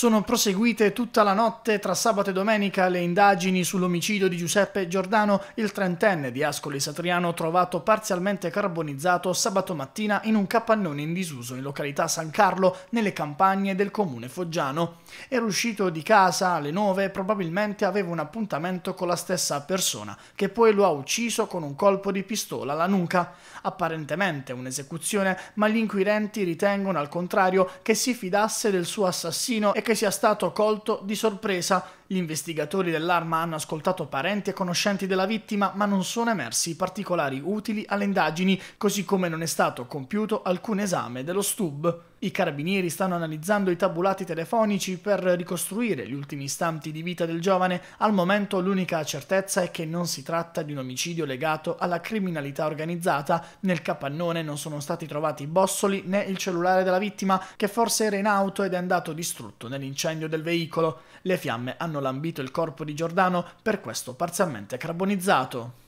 Sono proseguite tutta la notte tra sabato e domenica le indagini sull'omicidio di Giuseppe Giordano, il trentenne di Ascoli Satriano trovato parzialmente carbonizzato sabato mattina in un capannone in disuso in località San Carlo, nelle campagne del comune foggiano. Era uscito di casa alle nove e probabilmente aveva un appuntamento con la stessa persona, che poi lo ha ucciso con un colpo di pistola alla nuca. Apparentemente un'esecuzione, ma gli inquirenti ritengono al contrario che si fidasse del suo assassino e che che sia stato colto di sorpresa gli investigatori dell'arma hanno ascoltato parenti e conoscenti della vittima, ma non sono emersi particolari utili alle indagini, così come non è stato compiuto alcun esame dello STUB. I carabinieri stanno analizzando i tabulati telefonici per ricostruire gli ultimi istanti di vita del giovane. Al momento l'unica certezza è che non si tratta di un omicidio legato alla criminalità organizzata. Nel capannone non sono stati trovati bossoli né il cellulare della vittima, che forse era in auto ed è andato distrutto nell'incendio del veicolo. Le fiamme hanno l'ambito il corpo di Giordano per questo parzialmente carbonizzato.